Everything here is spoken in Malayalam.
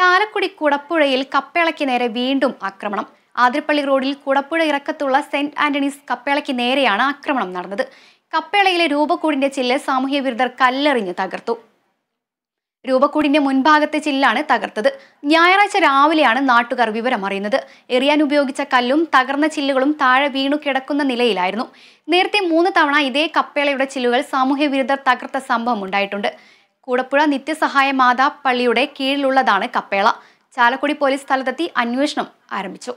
ചാലക്കുടി കുടപ്പുഴയിൽ കപ്പേളയ്ക്ക് നേരെ വീണ്ടും ആക്രമണം ആതിരപ്പള്ളി റോഡിൽ കുടപ്പുഴ ഇറക്കത്തുള്ള സെന്റ് ആന്റണീസ് കപ്പേളയ്ക്ക് നേരെയാണ് ആക്രമണം നടന്നത് കപ്പേളയിലെ രൂപക്കൂടിന്റെ ചില്ല് സാമൂഹ്യ വിരുദ്ധർ കല്ലെറിഞ്ഞ് തകർത്തു രൂപക്കൂടിന്റെ മുൻഭാഗത്തെ ചില്ലാണ് തകർത്തത് ഞായറാഴ്ച രാവിലെയാണ് നാട്ടുകാർ വിവരം അറിയുന്നത് എറിയാൻ ഉപയോഗിച്ച കല്ലും തകർന്ന ചില്ലുകളും താഴെ വീണു കിടക്കുന്ന നിലയിലായിരുന്നു നേരത്തെ മൂന്ന് തവണ ഇതേ കപ്പേളയുടെ ചില്ലുകൾ സാമൂഹ്യ വിരുദ്ധർ തകർത്ത സംഭവം ഉണ്ടായിട്ടുണ്ട് കൂടപ്പുഴ നിത്യസഹായ മാതാ പള്ളിയുടെ കീഴിലുള്ളതാണ് കപ്പേള ചാലക്കുടി പോലീസ് സ്ഥലത്തെത്തി അന്വേഷണം ആരംഭിച്ചു